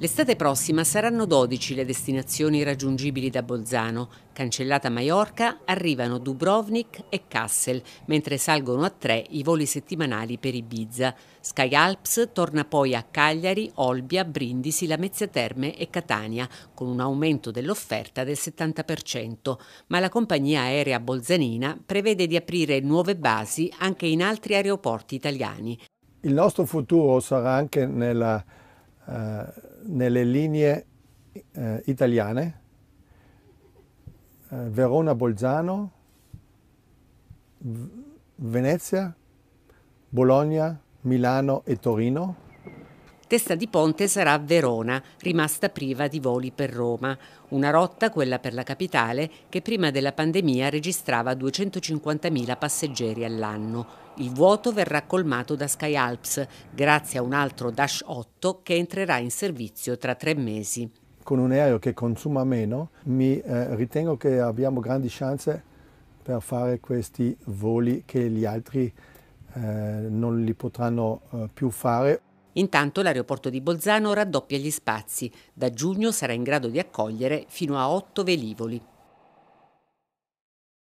L'estate prossima saranno 12 le destinazioni raggiungibili da Bolzano. Cancellata Maiorca, arrivano Dubrovnik e Kassel, mentre salgono a tre i voli settimanali per Ibiza. Sky Alps torna poi a Cagliari, Olbia, Brindisi, Lamezia Terme e Catania, con un aumento dell'offerta del 70%. Ma la compagnia aerea bolzanina prevede di aprire nuove basi anche in altri aeroporti italiani. Il nostro futuro sarà anche nella... Eh nelle linee eh, italiane, eh, Verona-Bolzano, Venezia, Bologna, Milano e Torino Testa di Ponte sarà Verona, rimasta priva di voli per Roma, una rotta, quella per la capitale, che prima della pandemia registrava 250.000 passeggeri all'anno. Il vuoto verrà colmato da Sky Alps, grazie a un altro Dash 8 che entrerà in servizio tra tre mesi. Con un aereo che consuma meno, mi eh, ritengo che abbiamo grandi chance per fare questi voli che gli altri eh, non li potranno eh, più fare. Intanto l'aeroporto di Bolzano raddoppia gli spazi. Da giugno sarà in grado di accogliere fino a otto velivoli.